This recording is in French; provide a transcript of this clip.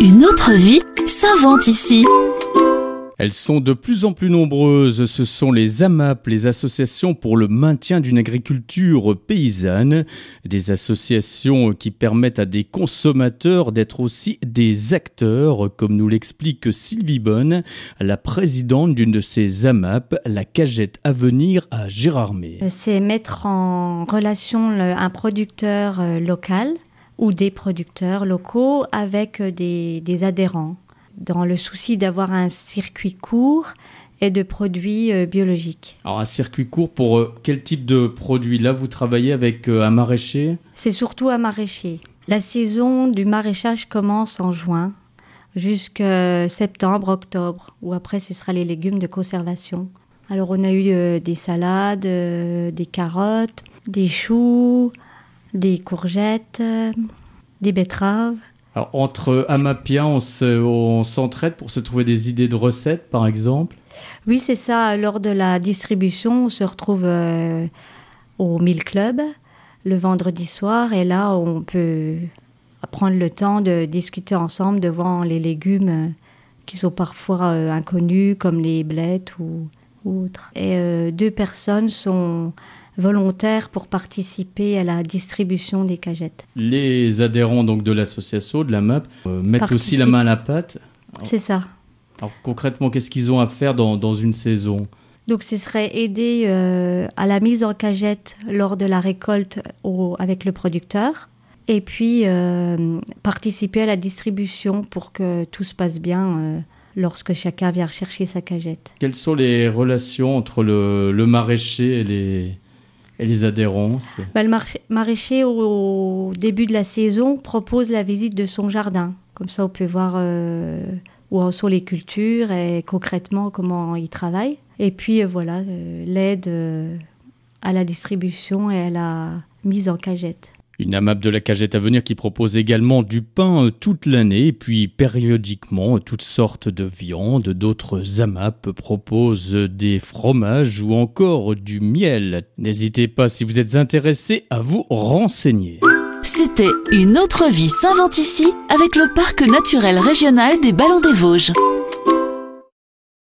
Une autre vie s'invente ici. Elles sont de plus en plus nombreuses. Ce sont les AMAP, les associations pour le maintien d'une agriculture paysanne, des associations qui permettent à des consommateurs d'être aussi des acteurs, comme nous l'explique Sylvie Bonne, la présidente d'une de ces AMAP, la Cagette à venir à Gérardmer. C'est mettre en relation un producteur euh, local ou des producteurs locaux avec euh, des, adhérents, dans le souci d'avoir un circuit court et de produits euh, biologiques. Alors un circuit court pour euh, quel type de produits Là, vous travaillez avec un maraîcher C'est surtout un maraîcher. La saison du maraîchage commence en juin jusqu'à septembre, octobre, où après ce sera les légumes de conservation. Alors on a eu des salades, des carottes, des choux, des courgettes, euh, des betteraves. Alors, entre Amapia, on s'entraide pour se trouver des idées de recettes, par exemple Oui, c'est ça. Lors de la distribution, on se retrouve euh, au Mill Club le vendredi soir et là, on peut prendre le temps de discuter ensemble devant les légumes euh, qui sont parfois inconnus, comme les blettes ou, autres. Et deux personnes sont volontaires pour participer à la distribution des cagettes. Les adhérents donc de l'association, de la MAP, euh, mettent aussi la main à la pâte. C'est ça. concrètement, qu'est-ce qu'ils ont à faire dans, dans une saison donc ce serait aider euh, à la mise en cagette lors de la récolte avec le producteur et puis euh, participer à la distribution pour que tout se passe bien lorsque chacun vient rechercher sa cagette. Quelles sont les relations entre le, le maraîcher et les, et les bah, Le maraîcher, au, début de la saison, propose la visite de son jardin. Comme ça, on peut voir euh, où en sont les cultures et concrètement comment il travaille. Et puis, euh, voilà, euh, l'aide à la distribution et à la mise en cagette. Une AMAP de la cagette à venir qui propose également du pain euh, toute l'année puis périodiquement euh, toutes sortes de viandes. D'autres AMAP proposent euh, des fromages ou encore du miel. N'hésitez pas si vous êtes intéressé à vous renseigner. C'était Une autre vie s'invente ici avec le parc naturel régional des Ballons des Vosges.